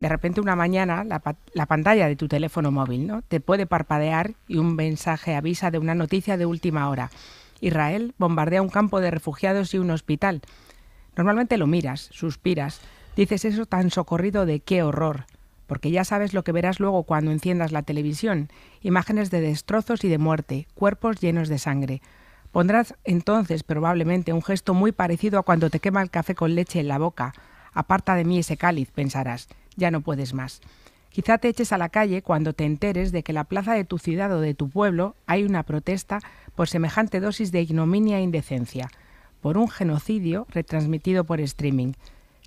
de repente una mañana la, pantalla de tu teléfono móvil ¿no? te puede parpadear y un mensaje avisa de una noticia de última hora. Israel bombardea un campo de refugiados y un hospital. Normalmente lo miras, suspiras, dices eso tan socorrido de qué horror, porque ya sabes lo que verás luego cuando enciendas la televisión, imágenes de destrozos y de muerte, cuerpos llenos de sangre. Pondrás entonces probablemente un gesto muy parecido a cuando te quema el café con leche en la boca. Aparta de mí ese cáliz, pensarás ya no puedes más. Quizá te eches a la calle cuando te enteres de que en la plaza de tu ciudad o de tu pueblo hay una protesta por semejante dosis de ignominia e indecencia, por un genocidio retransmitido por streaming.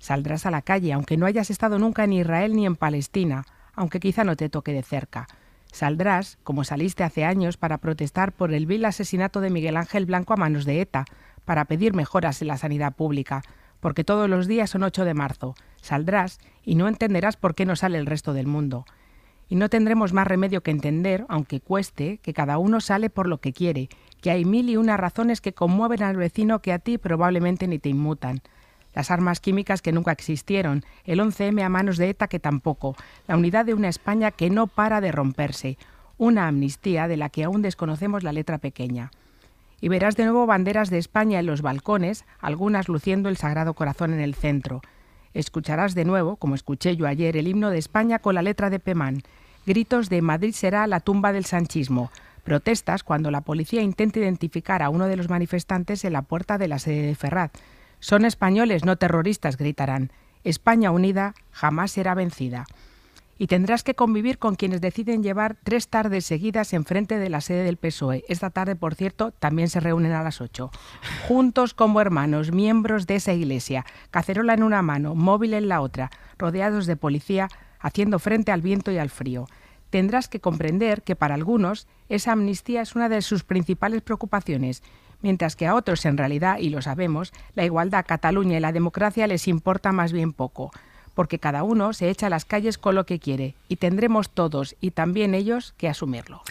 Saldrás a la calle, aunque no hayas estado nunca en Israel ni en Palestina, aunque quizá no te toque de cerca. Saldrás, como saliste hace años, para protestar por el vil asesinato de Miguel Ángel Blanco a manos de ETA, para pedir mejoras en la sanidad pública, porque todos los días son 8 de marzo, saldrás y no entenderás por qué no sale el resto del mundo. Y no tendremos más remedio que entender, aunque cueste, que cada uno sale por lo que quiere, que hay mil y unas razones que conmueven al vecino que a ti probablemente ni te inmutan. Las armas químicas que nunca existieron, el 11M a manos de ETA que tampoco, la unidad de una España que no para de romperse, una amnistía de la que aún desconocemos la letra pequeña. Y verás de nuevo banderas de España en los balcones, algunas luciendo el Sagrado Corazón en el centro, Escucharás de nuevo, como escuché yo ayer, el himno de España con la letra de Pemán. Gritos de Madrid será la tumba del sanchismo. Protestas cuando la policía intenta identificar a uno de los manifestantes en la puerta de la sede de Ferrat. Son españoles, no terroristas, gritarán. España unida jamás será vencida y tendrás que convivir con quienes deciden llevar tres tardes seguidas en frente de la sede del PSOE. Esta tarde, por cierto, también se reúnen a las ocho. Juntos como hermanos, miembros de esa iglesia, cacerola en una mano, móvil en la otra, rodeados de policía, haciendo frente al viento y al frío. Tendrás que comprender que para algunos esa amnistía es una de sus principales preocupaciones, mientras que a otros en realidad, y lo sabemos, la igualdad, Cataluña y la democracia les importa más bien poco porque cada uno se echa a las calles con lo que quiere y tendremos todos y también ellos que asumirlo.